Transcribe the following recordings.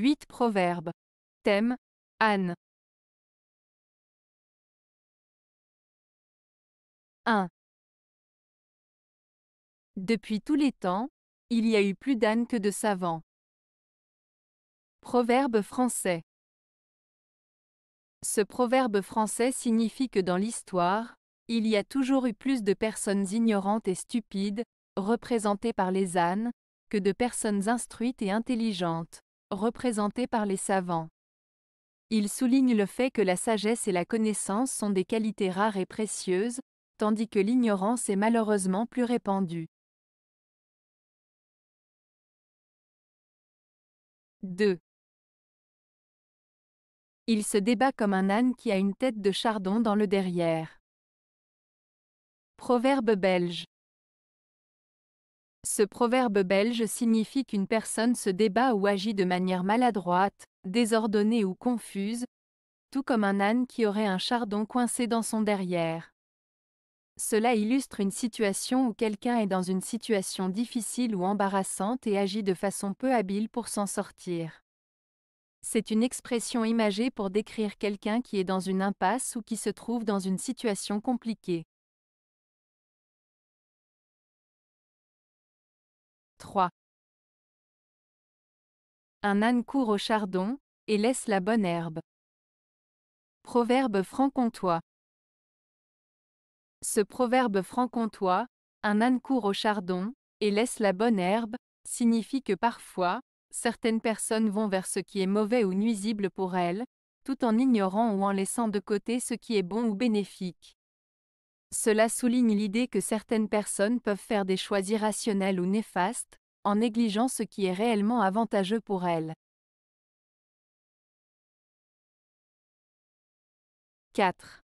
8 Proverbes. Thème Anne. 1. Depuis tous les temps, il y a eu plus d'ânes que de savants. Proverbe français. Ce proverbe français signifie que dans l'histoire, il y a toujours eu plus de personnes ignorantes et stupides, représentées par les ânes, que de personnes instruites et intelligentes représenté par les savants. Il souligne le fait que la sagesse et la connaissance sont des qualités rares et précieuses, tandis que l'ignorance est malheureusement plus répandue. 2. Il se débat comme un âne qui a une tête de chardon dans le derrière. Proverbe belge. Ce proverbe belge signifie qu'une personne se débat ou agit de manière maladroite, désordonnée ou confuse, tout comme un âne qui aurait un chardon coincé dans son derrière. Cela illustre une situation où quelqu'un est dans une situation difficile ou embarrassante et agit de façon peu habile pour s'en sortir. C'est une expression imagée pour décrire quelqu'un qui est dans une impasse ou qui se trouve dans une situation compliquée. 3. Un âne court au chardon, et laisse la bonne herbe. Proverbe franc-comtois. Ce proverbe franc-comtois, un âne court au chardon, et laisse la bonne herbe, signifie que parfois, certaines personnes vont vers ce qui est mauvais ou nuisible pour elles, tout en ignorant ou en laissant de côté ce qui est bon ou bénéfique. Cela souligne l'idée que certaines personnes peuvent faire des choix irrationnels ou néfastes, en négligeant ce qui est réellement avantageux pour elles. 4.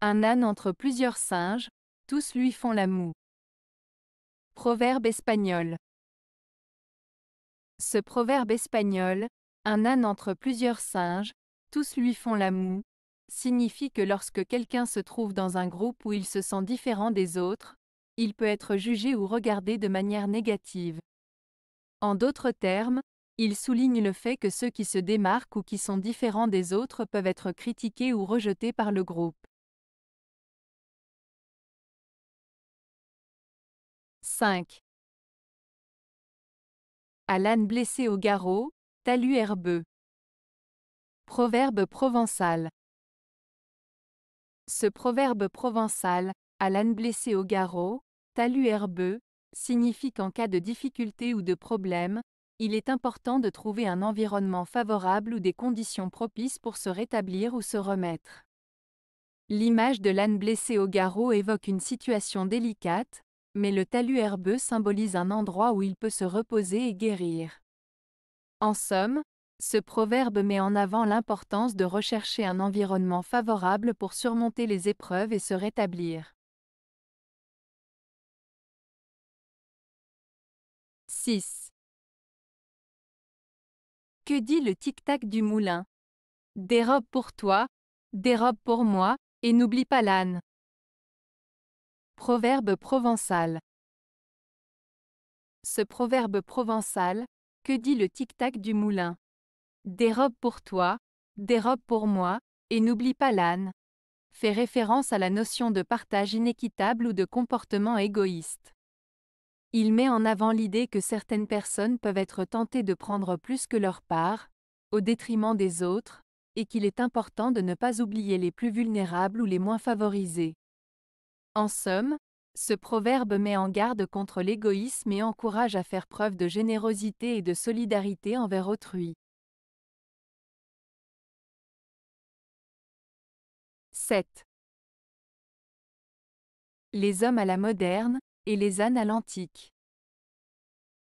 Un âne entre plusieurs singes, tous lui font la Proverbe espagnol. Ce proverbe espagnol, un âne entre plusieurs singes, tous lui font la signifie que lorsque quelqu'un se trouve dans un groupe où il se sent différent des autres, il peut être jugé ou regardé de manière négative. En d'autres termes, il souligne le fait que ceux qui se démarquent ou qui sont différents des autres peuvent être critiqués ou rejetés par le groupe. 5. Alan l'âne blessé au garrot, talus herbeux. Proverbe provençal. Ce proverbe provençal, à l'âne blessé au garrot, talus herbeux, signifie qu'en cas de difficulté ou de problème, il est important de trouver un environnement favorable ou des conditions propices pour se rétablir ou se remettre. L'image de l'âne blessé au garrot évoque une situation délicate, mais le talus herbeux symbolise un endroit où il peut se reposer et guérir. En somme, ce proverbe met en avant l'importance de rechercher un environnement favorable pour surmonter les épreuves et se rétablir. 6. Que dit le tic-tac du moulin Des robes pour toi, des robes pour moi, et n'oublie pas l'âne. Proverbe provençal. Ce proverbe provençal, que dit le tic-tac du moulin des robes pour toi, des robes pour moi, et n'oublie pas l'âne. Fait référence à la notion de partage inéquitable ou de comportement égoïste. Il met en avant l'idée que certaines personnes peuvent être tentées de prendre plus que leur part, au détriment des autres, et qu'il est important de ne pas oublier les plus vulnérables ou les moins favorisés. En somme, ce proverbe met en garde contre l'égoïsme et encourage à faire preuve de générosité et de solidarité envers autrui. 7. Les hommes à la moderne, et les ânes à l'antique.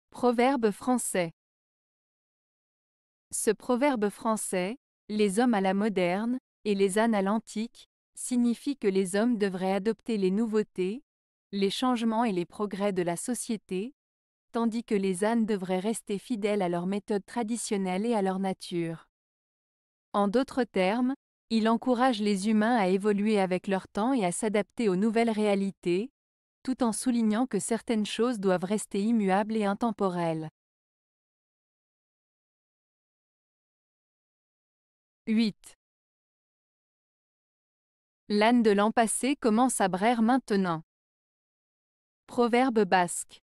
Proverbe français. Ce proverbe français, les hommes à la moderne, et les ânes à l'antique, signifie que les hommes devraient adopter les nouveautés, les changements et les progrès de la société, tandis que les ânes devraient rester fidèles à leurs méthodes traditionnelles et à leur nature. En d'autres termes, il encourage les humains à évoluer avec leur temps et à s'adapter aux nouvelles réalités, tout en soulignant que certaines choses doivent rester immuables et intemporelles. 8. L'âne de l'an passé commence à braire maintenant. Proverbe basque.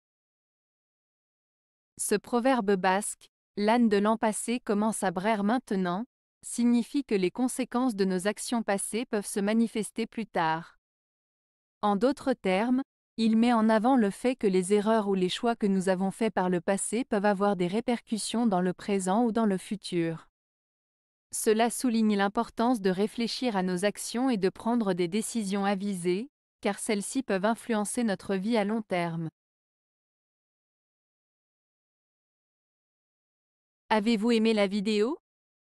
Ce proverbe basque, l'âne de l'an passé commence à braire maintenant, signifie que les conséquences de nos actions passées peuvent se manifester plus tard. En d'autres termes, il met en avant le fait que les erreurs ou les choix que nous avons faits par le passé peuvent avoir des répercussions dans le présent ou dans le futur. Cela souligne l'importance de réfléchir à nos actions et de prendre des décisions avisées, car celles-ci peuvent influencer notre vie à long terme. Avez-vous aimé la vidéo